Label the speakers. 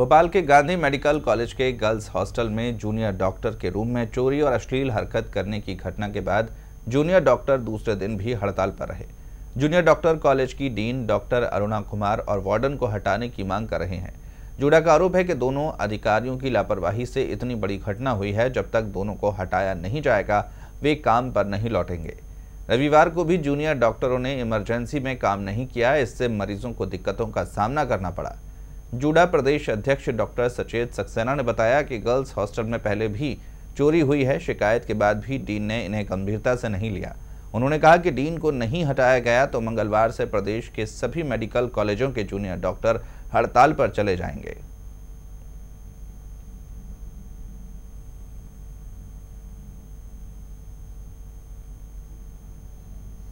Speaker 1: भोपाल के Gandhi medical college के girls hostel में जूनियर डॉक्टर के रूम में चोरी और अश्लील हरकत करने की घटना के बाद जूनियर डॉक्टर दूसरे दिन भी हड़ताल पर रहे जूनियर डॉक्टर कॉलेज की डीन डॉक्टर अरुणा कुमार और वार्डन को हटाने की मांग कर रहे हैं जुड़ा का आरोप है कि दोनों अधिकारियों की लापरवाही से इतनी बड़ी घटना हुई है जब तक दोनों को हटाया नहीं जाएगा वे काम पर नहीं लौटेंगे रविवार को भी जूनियर डॉक्टरों ने इमरजेंसी में काम नहीं किया इससे मरीजों को दिक्कतों का सामना करना पड़ा जूडा प्रदेश अध्यक्ष डॉक्टर सचेत सक्सेना ने बताया कि गर्ल्स हॉस्टल में पहले भी चोरी हुई है शिकायत के बाद भी डीन ने इन्हें गंभीरता से नहीं लिया उन्होंने कहा कि डीन को नहीं हटाया गया तो मंगलवार से प्रदेश के सभी मेडिकल कॉलेजों के जूनियर डॉक्टर हड़ताल पर चले जाएंगे